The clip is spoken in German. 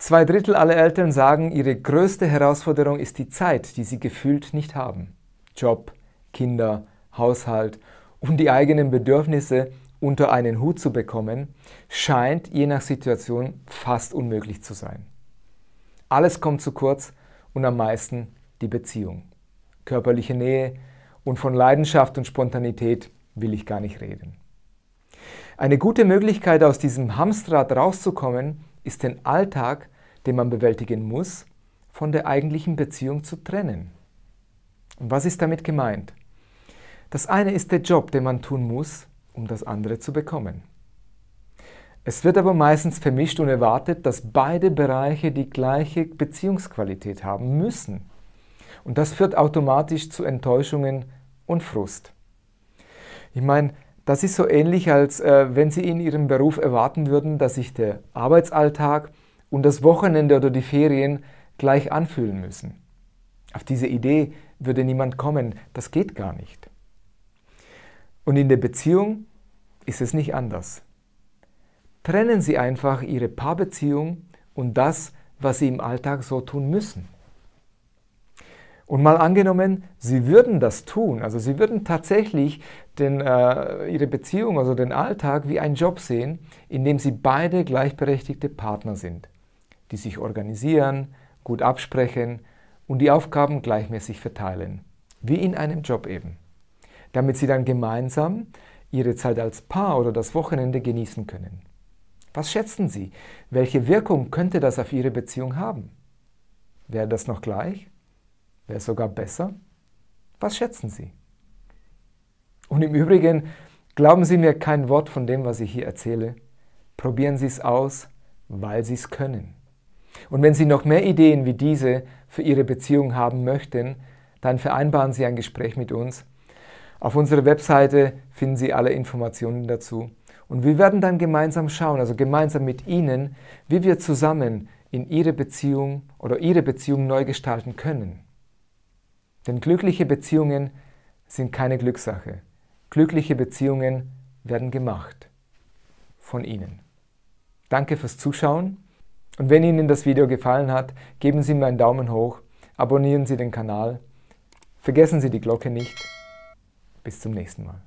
Zwei Drittel aller Eltern sagen, ihre größte Herausforderung ist die Zeit, die sie gefühlt nicht haben. Job, Kinder, Haushalt um die eigenen Bedürfnisse unter einen Hut zu bekommen, scheint je nach Situation fast unmöglich zu sein. Alles kommt zu kurz und am meisten die Beziehung. Körperliche Nähe und von Leidenschaft und Spontanität will ich gar nicht reden. Eine gute Möglichkeit, aus diesem Hamstrad rauszukommen, ist den Alltag den man bewältigen muss, von der eigentlichen Beziehung zu trennen. Und was ist damit gemeint? Das eine ist der Job, den man tun muss, um das andere zu bekommen. Es wird aber meistens vermischt und erwartet, dass beide Bereiche die gleiche Beziehungsqualität haben müssen. Und das führt automatisch zu Enttäuschungen und Frust. Ich meine, das ist so ähnlich, als äh, wenn Sie in Ihrem Beruf erwarten würden, dass sich der Arbeitsalltag und das Wochenende oder die Ferien gleich anfühlen müssen. Auf diese Idee würde niemand kommen, das geht gar nicht. Und in der Beziehung ist es nicht anders. Trennen Sie einfach Ihre Paarbeziehung und das, was Sie im Alltag so tun müssen. Und mal angenommen, Sie würden das tun, also Sie würden tatsächlich den, äh, Ihre Beziehung, also den Alltag wie einen Job sehen, in dem Sie beide gleichberechtigte Partner sind die sich organisieren, gut absprechen und die Aufgaben gleichmäßig verteilen. Wie in einem Job eben. Damit sie dann gemeinsam ihre Zeit als Paar oder das Wochenende genießen können. Was schätzen Sie? Welche Wirkung könnte das auf Ihre Beziehung haben? Wäre das noch gleich? Wäre es sogar besser? Was schätzen Sie? Und im Übrigen, glauben Sie mir kein Wort von dem, was ich hier erzähle. Probieren Sie es aus, weil Sie es können. Und wenn Sie noch mehr Ideen wie diese für Ihre Beziehung haben möchten, dann vereinbaren Sie ein Gespräch mit uns. Auf unserer Webseite finden Sie alle Informationen dazu. Und wir werden dann gemeinsam schauen, also gemeinsam mit Ihnen, wie wir zusammen in Ihre Beziehung oder Ihre Beziehung neu gestalten können. Denn glückliche Beziehungen sind keine Glückssache. Glückliche Beziehungen werden gemacht von Ihnen. Danke fürs Zuschauen. Und wenn Ihnen das Video gefallen hat, geben Sie mir einen Daumen hoch, abonnieren Sie den Kanal, vergessen Sie die Glocke nicht. Bis zum nächsten Mal.